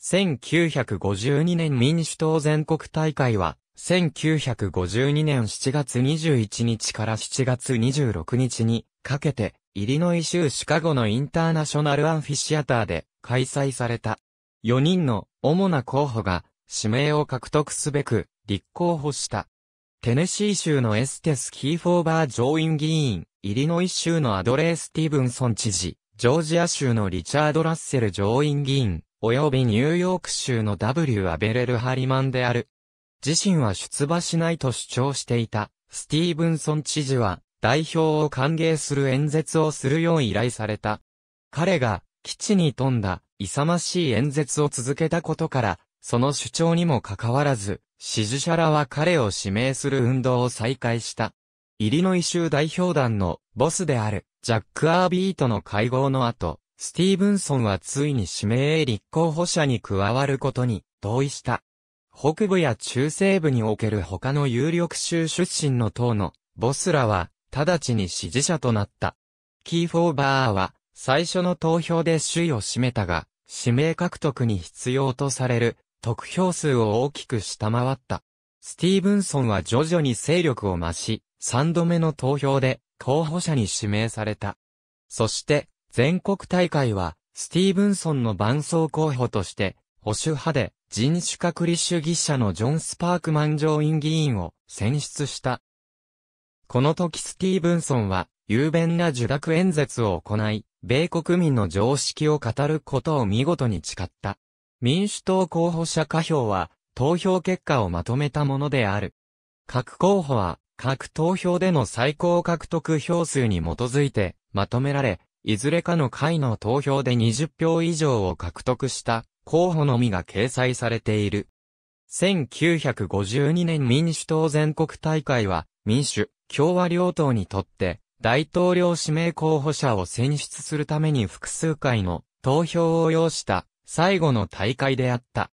1952年民主党全国大会は、1952年7月21日から7月26日にかけて、イリノイ州シカゴのインターナショナルアンフィシアターで開催された。4人の主な候補が指名を獲得すべく立候補した。テネシー州のエステス・キーフォーバー上院議員、イリノイ州のアドレー・スティーブンソン知事、ジョージア州のリチャード・ラッセル上院議員、及びニューヨーク州の W アベレル・ハリマンである。自身は出馬しないと主張していた、スティーブンソン知事は、代表を歓迎する演説をするよう依頼された。彼が、基地に富んだ、勇ましい演説を続けたことから、その主張にもかかわらず、支持者らは彼を指名する運動を再開した。イリノイ州代表団のボスであるジャック・アービートの会合の後、スティーブンソンはついに指名へ立候補者に加わることに同意した。北部や中西部における他の有力州出身の党のボスらは直ちに支持者となった。キーフォーバーは最初の投票で首位を占めたが、指名獲得に必要とされる得票数を大きく下回った。スティーブンソンは徐々に勢力を増し、3度目の投票で候補者に指名された。そして、全国大会は、スティーブンソンの伴走候補として、保守派で人種隔離主義者のジョン・スパークマン上院議員を選出した。この時スティーブンソンは、雄弁な受諾演説を行い、米国民の常識を語ることを見事に誓った。民主党候補者下票は、投票結果をまとめたものである。各候補は、各投票での最高獲得票数に基づいて、まとめられ、いずれかの回の投票で20票以上を獲得した候補のみが掲載されている。1952年民主党全国大会は民主、共和両党にとって大統領指名候補者を選出するために複数回の投票を要した最後の大会であった。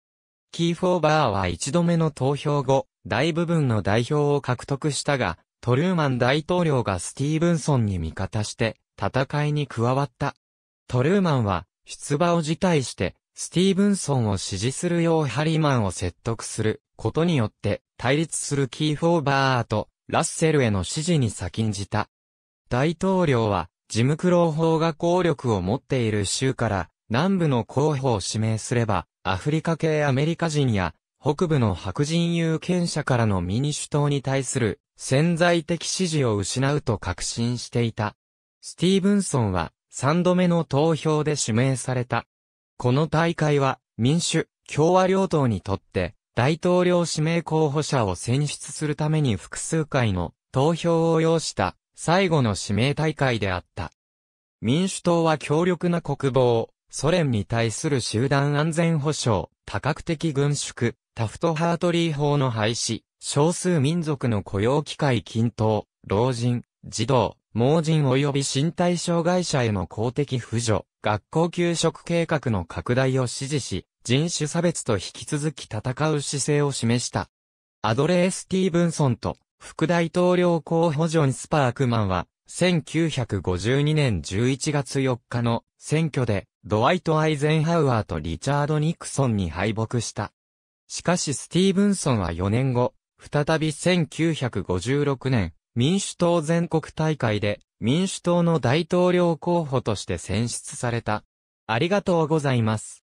キーフォーバーは一度目の投票後、大部分の代表を獲得したが、トルーマン大統領がスティーブンソンに味方して、戦いに加わった。トルーマンは出馬を辞退して、スティーブンソンを支持するようハリマンを説得することによって対立するキーフォーバーとラッセルへの支持に先んじた。大統領はジムクロー法が効力を持っている州から南部の候補を指名すればアフリカ系アメリカ人や北部の白人有権者からの民主党に対する潜在的支持を失うと確信していた。スティーブンソンは3度目の投票で指名された。この大会は民主、共和両党にとって大統領指名候補者を選出するために複数回の投票を要した最後の指名大会であった。民主党は強力な国防、ソ連に対する集団安全保障、多角的軍縮、タフトハートリー法の廃止、少数民族の雇用機会均等、老人、児童、盲人及び身体障害者への公的扶助、学校給食計画の拡大を支持し、人種差別と引き続き戦う姿勢を示した。アドレー・スティーブンソンと副大統領候補ジョン・スパークマンは、1952年11月4日の選挙で、ドワイト・アイゼンハウアーとリチャード・ニクソンに敗北した。しかしスティーブンソンは4年後、再び1956年、民主党全国大会で民主党の大統領候補として選出された。ありがとうございます。